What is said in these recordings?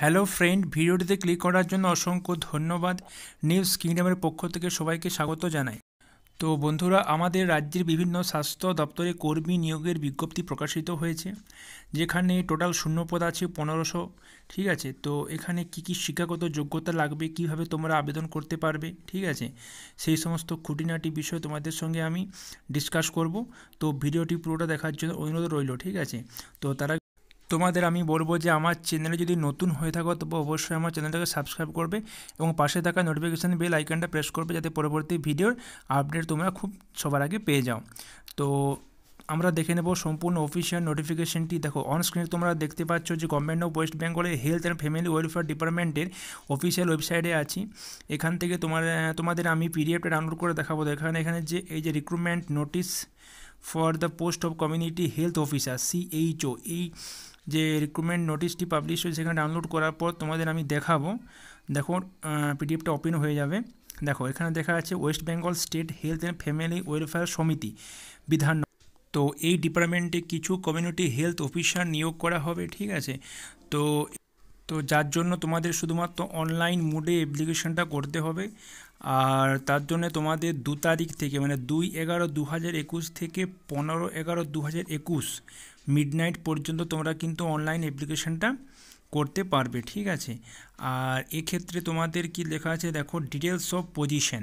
hello friend ভিডিওটিতে click করার জন্য অসংখ্য ধন্যবাদ নিউজ কিংডমের পক্ষ থেকে সবাইকে স্বাগত জানাই তো বন্ধুরা আমাদের রাজ্যের বিভিন্ন স্বাস্থ্য দপ্তরে কর্মী নিয়োগের বিজ্ঞপ্তি প্রকাশিত হয়েছে যেখানে টোটাল শূন্যপদ আছে পনেরোশো ঠিক আছে তো এখানে কি কি শিক্ষাগত যোগ্যতা লাগবে কিভাবে তোমরা আবেদন করতে পারবে ঠিক আছে সেই সমস্ত খুঁটিনাটি বিষয় তোমাদের সঙ্গে আমি ডিসকাস করব তো ভিডিওটি পুরোটা দেখার জন্য অনুরোধ রইল ঠিক আছে তো তারা তোমাদের আমি বলবো যে আমার চ্যানেলে যদি নতুন হয়ে থাকো তবে অবশ্যই আমার চ্যানেলটাকে সাবস্ক্রাইব করবে এবং পাশে থাকা নোটিফিকেশান বেল আইকনটা প্রেস করবে যাতে পরবর্তী ভিডিওর আপডেট তোমরা খুব সবার আগে পেয়ে যাও তো আমরা দেখে নেব সম্পূর্ণ অফিসিয়াল নোটিফিকেশানটি দেখো অন স্ক্রিনে তোমরা দেখতে পাচ্ছ যে গভর্নমেন্ট অফ ওয়েস্ট বেঙ্গলের হেলথ অ্যান্ড ফ্যামিলি ওয়েলফেয়ার ডিপার্টমেন্টের অফিসিয়াল ওয়েবসাইটে আছি এখান থেকে তোমার তোমাদের আমি পিডিএফটা ডাউনলোড করে দেখাবো এখানে এখানে যে এই যে recruitment notice for the post of community health officer CHO এই যে রিক্রুটমেন্ট নোটিশটি পাবলিশ হয়েছে সেখানে ডাউনলোড করার পর তোমাদের আমি দেখাবো দেখো পিডিএফটা ওপেন হয়ে যাবে দেখো এখানে দেখা আছে West Bengal state health and family welfare সমিতি বিধান তো এই ডিপার্টমেন্টে কিছু কমিউনিটি হেলথ অফিসার নিয়োগ করা হবে ঠিক আছে তো তো যার জন্য তোমাদের শুধুমাত্র অনলাইন মোডে অ্যাপ্লিকেশনটা করতে হবে আর তার জন্য তোমাদের দু তারিখ থেকে মানে দুই এগারো দু হাজার একুশ থেকে পনেরো এগারো দু হাজার একুশ মিডনাইট পর্যন্ত তোমরা কিন্তু অনলাইন অ্যাপ্লিকেশানটা করতে পারবে ঠিক আছে আর এক্ষেত্রে তোমাদের কি লেখা আছে দেখো details of position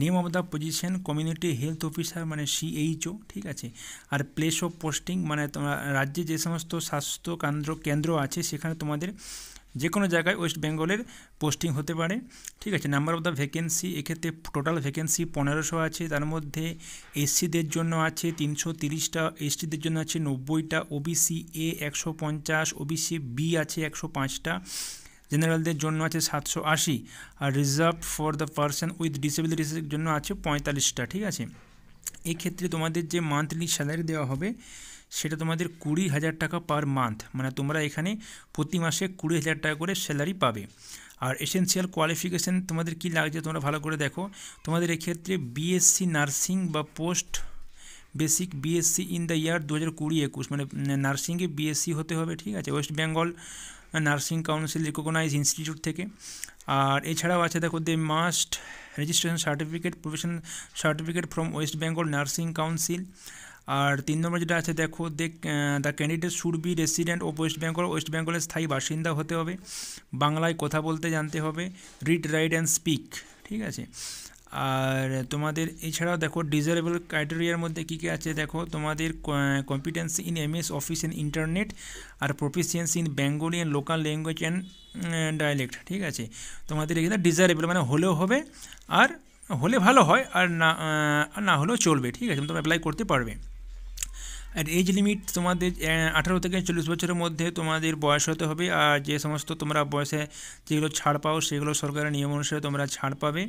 name of the position community health officer মানে সিএইচও ঠিক আছে আর প্লেস অফ পোস্টিং মানে তোমরা রাজ্যে যে সমস্ত স্বাস্থ্য কেন্দ্র কেন্দ্র আছে সেখানে তোমাদের যে কোনো জায়গায় ওয়েস্ট বেঙ্গলের পোস্টিং হতে পারে ঠিক আছে নাম্বার অফ দ্য ভ্যাকেন্সি এক্ষেত্রে টোটাল ভ্যাকেন্সি পনেরোশো আছে তার মধ্যে এসসিদের জন্য আছে তিনশো তিরিশটা এসটিদের জন্য আছে নব্বইটা ওবিসি এ একশো পঞ্চাশ ওবিসি বি আছে একশো পাঁচটা জেনারেলদের জন্য আছে সাতশো আশি আর reserve for the person with ডিসেবিলিটিসের জন্য আছে পঁয়তাল্লিশটা ঠিক আছে এক্ষেত্রে তোমাদের যে মান্থলি স্যালারি দেওয়া হবে সেটা তোমাদের কুড়ি হাজার টাকা পার মান্থ মানে তোমরা এখানে প্রতি মাসে কুড়ি হাজার টাকা করে স্যালারি পাবে আর এসেন্সিয়াল কোয়ালিফিকেশান তোমাদের কি লাগছে তোমরা ভালো করে দেখো তোমাদের এক্ষেত্রে বিএসসি নার্সিং বা post basic BSc in the year দু হাজার কুড়ি একুশ মানে নার্সিংয়ে মানে বিএসসি হতে হবে ঠিক আছে West Bengal nursing council recognise institute থেকে আর এছাড়াও আছে দেখো they must registration certificate profession certificate from West Bengal nursing council আর তিন নম্বর যেটা আছে দেখো they the candidate should be resident of West Bengal West বেঙ্গলের স্থায়ী বাসিন্দা হতে হবে বাংলায় কথা বলতে জানতে হবে রিড রাইড অ্যান্ড স্পিক ঠিক আছে আর তোমাদের এছাড়াও দেখো ডিজারেবল ক্রাইটেরিয়ার মধ্যে কী কী আছে দেখো তোমাদের competency in M S office in internet আর proficiency in Bengali and local language and dialect ঠিক আছে তোমাদের এখানে ডিজারেবল মানে হলেও হবে আর হলে ভালো হয় আর না না হলেও চলবে ঠিক আছে তুমি অ্যাপ্লাই করতে পারবে আর এজ লিমিট তোমাদের আঠারো থেকে চল্লিশ বছরের মধ্যে তোমাদের বয়স হতে হবে আর যে সমস্ত তোমরা বয়সে যেগুলো ছাড় পাও সেগুলো সরকারের নিয়ম অনুসারে তোমরা ছাড় পাবে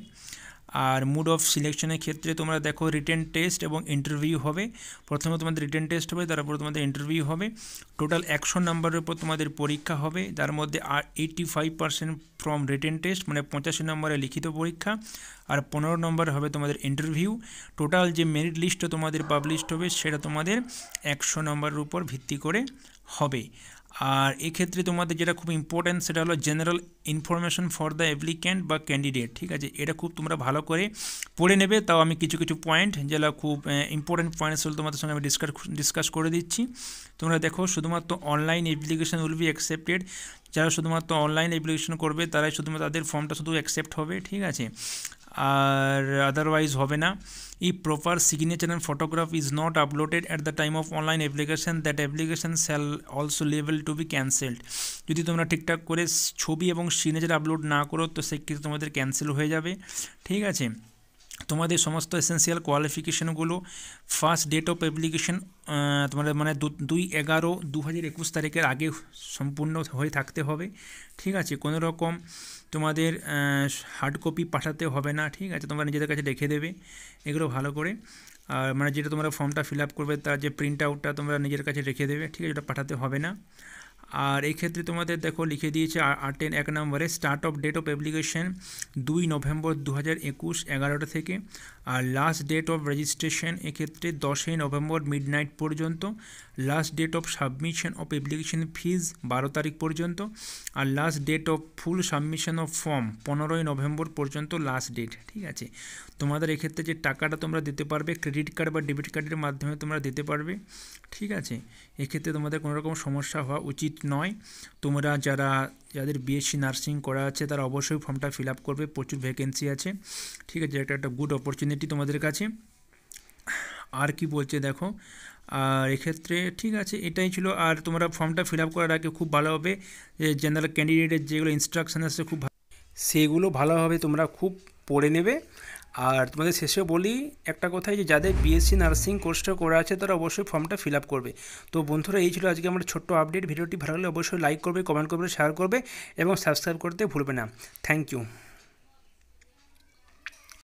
আর মুড অফ সিলেকশনের ক্ষেত্রে তোমরা দেখো রিটেন টেস্ট এবং ইন্টারভিউ হবে প্রথমে তোমাদের রিটেন টেস্ট হবে তারপর তোমাদের ইন্টারভিউ হবে টোটাল একশো নাম্বারের উপর তোমাদের পরীক্ষা হবে তার মধ্যে আর eighty five percent from written test মানে পঁচাশি নম্বরে লিখিত পরীক্ষা আর পনেরো নম্বর হবে তোমাদের ইন্টারভিউ টোটাল যে মেরিট লিস্টটা তোমাদের পাবলিশড হবে সেটা তোমাদের একশো নম্বরের উপর ভিত্তি করে হবে আর এক্ষেত্রে তোমাদের যেটা খুব ইম্পর্ট্যান্ট সেটা হলো general information for the applicant বা ক্যান্ডিডেট ঠিক আছে এটা খুব তোমরা ভালো করে পড়ে নেবে তাও আমি কিছু কিছু পয়েন্ট যেগুলো খুব ইম্পর্ট্যান্ট পয়েন্ট সেগুলো তোমাদের সঙ্গে আমি ডিসকাস ডিসকাস করে দিচ্ছি তোমরা দেখো শুধুমাত্র online application will be accepted যারা শুধুমাত্র অনলাইন অ্যাপ্লিকেশন করবে তারাই শুধুমাত্র তাদের ফর্মটা শুধু অ্যাকসেপ্ট হবে ঠিক আছে আর আদারওয়াইজ হবে না if proper signature and photograph is not uploaded at the time of online application that application shall also লেভেল টু বি ক্যান্সেলড যদি তোমরা ঠিকঠাক করে ছবি এবং সিগনেচার আপলোড না করো তো সেক্ষেত্রে তোমাদের ক্যান্সেল হয়ে যাবে ঠিক আছে তোমাদের সমস্ত এসেন্সিয়াল কোয়ালিফিকেশনগুলো ফার্স্ট ডেট অফ অ্যাপ্লিকেশন তোমাদের মানে দুই এগারো দু হাজার একুশ তারিখের আগে সম্পূর্ণ হয়ে থাকতে হবে ঠিক আছে কোনো রকম তোমাদের হার্ড কপি পাঠাতে হবে না ঠিক আছে তোমরা নিজেদের কাছে রেখে দেবে এগুলো ভালো করে আর মানে যেটা তোমরা ফর্মটা ফিল আপ করবে তার যে প্রিন্ট আউটটা তোমরা নিজের কাছে রেখে দেবে ঠিক আছে ওটা পাঠাতে হবে না আর এই ক্ষেত্রে তোমাদের দেখো লিখে দিয়েছে আর্টেন এক নম্বরে start of date of application দুই নভেম্বর দু হাজার একুশ এগারোটা থেকে আর লাস্ট ডেট অফ রেজিস্ট্রেশন এক্ষেত্রে দশই নভেম্বর মিড নাইট পর্যন্ত last date of submission of application fees বারো তারিখ পর্যন্ত আর last date of full submission of form পনেরোই নভেম্বর পর্যন্ত লাস্ট ডেট ঠিক আছে তোমাদের এক্ষেত্রে যে টাকাটা তোমরা দিতে পারবে ক্রেডিট কার্ড বা ডেবিট কার্ডের মাধ্যমে তোমরা দিতে পারবে ঠিক আছে এক্ষেত্রে তোমাদের কোনোরকম সমস্যা হওয়া উচিত নয় তোমরা যারা যাদের বিএসসি নার্সিং করা আছে তারা অবশ্যই ফর্মটা ফিল আপ করবে প্রচুর ভ্যাকেন্সি আছে ঠিক আছে এটা একটা গুড অপরচুনিটি তোমাদের কাছে আর কি বলছে দেখো আর এক্ষেত্রে ঠিক আছে এটাই ছিল আর তোমরা ফর্মটা ফিল আপ করার আগে খুব ভালো হবে জেনারেল ক্যান্ডিডেটের যেগুলো ইনস্ট্রাকশান আছে খুব সেগুলো ভালোভাবে তোমরা খুব পড়ে নেবে আর তোমাদের শেষে বলি একটা কথাই যে যাদের বিএসসি নার্সিং কোর্সটা করা আছে তারা অবশ্যই ফর্মটা ফিল আপ করবে তো বন্ধুরা এই ছিল আজকে আমার ছোট্ট আপডেট ভিডিওটি ভালো লাগলে অবশ্যই লাইক করবে কমেন্ট করবে শেয়ার করবে এবং সাবস্ক্রাইব করতে ভুলবে না থ্যাংক ইউ